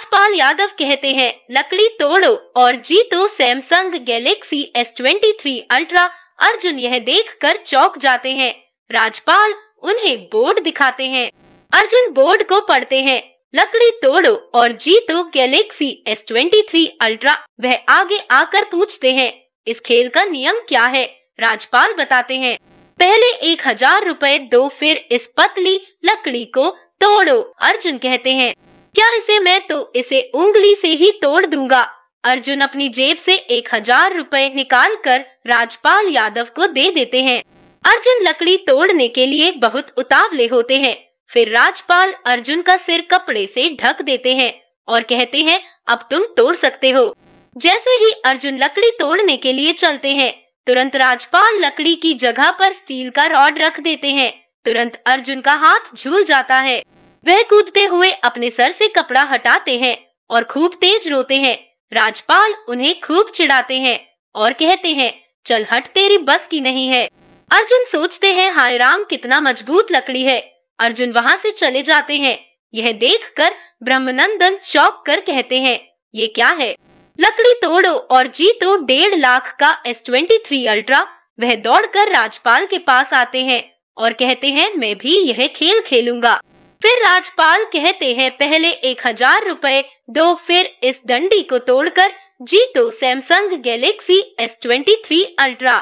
राजपाल यादव कहते हैं लकड़ी तोड़ो और जीतो Samsung Galaxy S twenty three Ultra Arjun यह देखकर चौक जाते हैं राजपाल उन्हें बोर्ड दिखाते हैं अर्जुन बोर्ड को पढ़ते हैं लकड़ी तोड़ो और जीतो Galaxy S twenty three Ultra वह आगे आकर पूछते हैं इस खेल का नियम क्या है राजपाल बताते हैं पहले एक हजार रूपए दो फिर इस पतली लकड़ी को तोड़ो अर्जुन कहते हैं क्या इसे मैं तो इसे उंगली से ही तोड़ दूंगा अर्जुन अपनी जेब से एक हजार रूपए निकाल कर राजपाल यादव को दे देते हैं अर्जुन लकड़ी तोड़ने के लिए बहुत उतावले होते हैं फिर राजपाल अर्जुन का सिर कपड़े से ढक देते हैं और कहते हैं अब तुम तोड़ सकते हो जैसे ही अर्जुन लकड़ी तोड़ने के लिए चलते हैं तुरंत राजपाल लकड़ी की जगह पर स्टील का रॉड रख देते हैं तुरंत अर्जुन का हाथ झूल जाता है वह कूदते हुए अपने सर से कपड़ा हटाते हैं और खूब तेज रोते हैं राजपाल उन्हें खूब चिढ़ाते हैं और कहते हैं चल हट तेरी बस की नहीं है अर्जुन सोचते हैं हाय राम कितना मजबूत लकड़ी है अर्जुन वहाँ से चले जाते हैं यह देखकर ब्रह्मनंदन चौक कर कहते हैं ये क्या है लकड़ी तोड़ो और जीतो डेढ़ लाख का एस ट्वेंटी थ्री अल्ट्रा वह दौड़कर राजपाल के पास आते हैं और कहते हैं मैं भी यह खेल खेलूंगा फिर राजपाल कहते हैं पहले एक हजार रूपए दो फिर इस दंडी को तोड़कर जीतो Samsung Galaxy S twenty three Ultra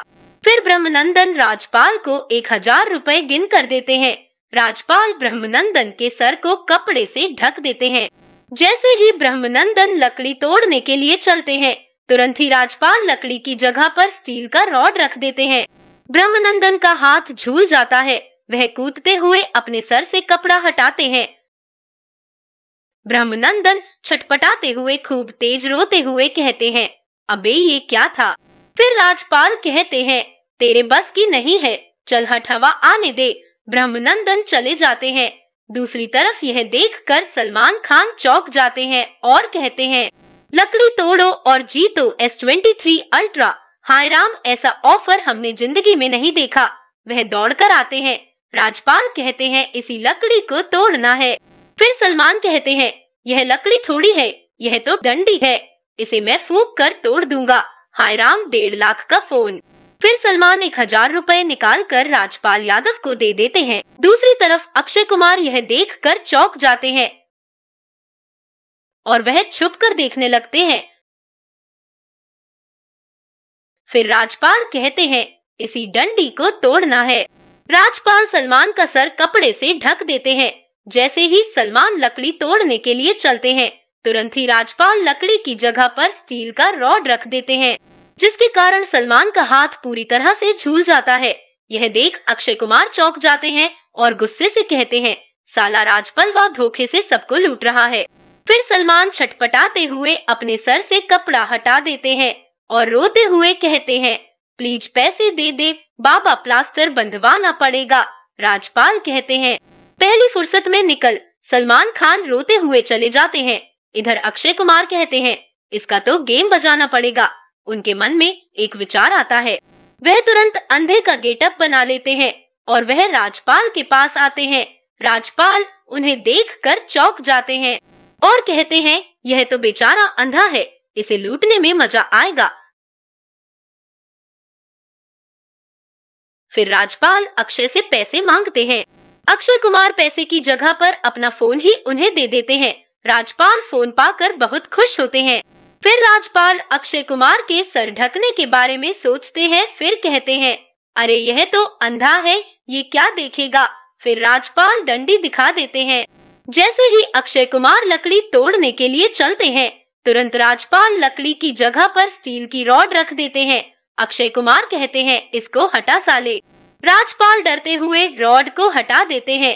फिर ब्रह्मनंदन राजपाल को एक हजार रूपए गिन कर देते हैं राजपाल ब्रह्मनंदन के सर को कपड़े से ढक देते हैं जैसे ही ब्रह्मनंदन लकड़ी तोड़ने के लिए चलते हैं तुरंत ही राजपाल लकड़ी की जगह पर स्टील का रॉड रख देते हैं ब्रह्मनंदन का हाथ झूल जाता है वह कूदते हुए अपने सर से कपड़ा हटाते हैं ब्रह्मनंदन छटपटाते हुए खूब तेज रोते हुए कहते हैं अबे ये क्या था फिर राजपाल कहते हैं तेरे बस की नहीं है चल हट हवा आने दे ब्रह्मनंदन चले जाते हैं दूसरी तरफ यह देखकर सलमान खान चौक जाते हैं और कहते हैं लकड़ी तोड़ो और जीतो एस ट्वेंटी थ्री अल्ट्रा हाय राम ऐसा ऑफर हमने जिंदगी में नहीं देखा वह दौड़कर आते हैं राजपाल कहते हैं इसी लकड़ी को तोड़ना है फिर सलमान कहते हैं यह लकड़ी थोड़ी है यह तो डंडी है इसे मैं फूक कर तोड़ दूंगा हाय राम डेढ़ लाख का फोन फिर सलमान एक हजार रूपए निकाल कर राजपाल यादव को दे देते हैं दूसरी तरफ अक्षय कुमार यह देख कर चौक जाते हैं और वह छुप कर देखने लगते हैं फिर राजपाल कहते हैं इसी डंडी को तोड़ना है राजपाल सलमान का सर कपड़े से ढक देते हैं जैसे ही सलमान लकड़ी तोड़ने के लिए चलते हैं तुरंत ही राजपाल लकड़ी की जगह पर स्टील का रॉड रख देते हैं जिसके कारण सलमान का हाथ पूरी तरह से झूल जाता है यह देख अक्षय कुमार चौक जाते हैं और गुस्से से कहते हैं साला राजपाल व धोखे से सबको लूट रहा है फिर सलमान छटपटाते हुए अपने सर से कपड़ा हटा देते हैं और रोते हुए कहते हैं प्लीज पैसे दे दे बाबा प्लास्टर बंधवाना पड़ेगा राजपाल कहते हैं पहली फुर्सत में निकल सलमान खान रोते हुए चले जाते हैं इधर अक्षय कुमार कहते हैं इसका तो गेम बजाना पड़ेगा उनके मन में एक विचार आता है वह तुरंत अंधे का गेटअप बना लेते हैं और वह राजपाल के पास आते हैं राजपाल उन्हें देखकर चौक जाते हैं और कहते हैं यह तो बेचारा अंधा है इसे लूटने में मजा आएगा फिर राजपाल अक्षय से पैसे मांगते हैं अक्षय कुमार पैसे की जगह पर अपना फोन ही उन्हें दे देते हैं राजपाल फोन पाकर बहुत खुश होते हैं फिर राजपाल अक्षय कुमार के सर ढकने के बारे में सोचते हैं फिर कहते हैं अरे यह तो अंधा है ये क्या देखेगा फिर राजपाल डंडी दिखा देते हैं जैसे ही अक्षय कुमार लकड़ी तोड़ने के लिए चलते हैं तुरंत राजपाल लकड़ी की जगह पर स्टील की रॉड रख देते हैं अक्षय कुमार कहते हैं इसको हटा साले राजपाल डरते हुए रॉड को हटा देते हैं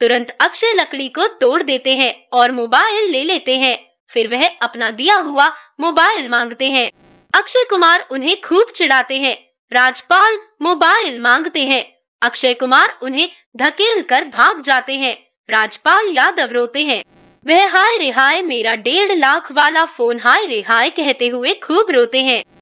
तुरंत अक्षय लकड़ी को तोड़ देते हैं और मोबाइल ले लेते हैं फिर वह अपना दिया हुआ मोबाइल मांगते हैं अक्षय कुमार उन्हें खूब चिढ़ाते हैं राजपाल मोबाइल मांगते हैं अक्षय कुमार उन्हें धकेल कर भाग जाते हैं राजपाल यादव रोते हैं वह हाय रे हाय मेरा डेढ़ लाख वाला फोन हाय रे हाय कहते हुए खूब रोते हैं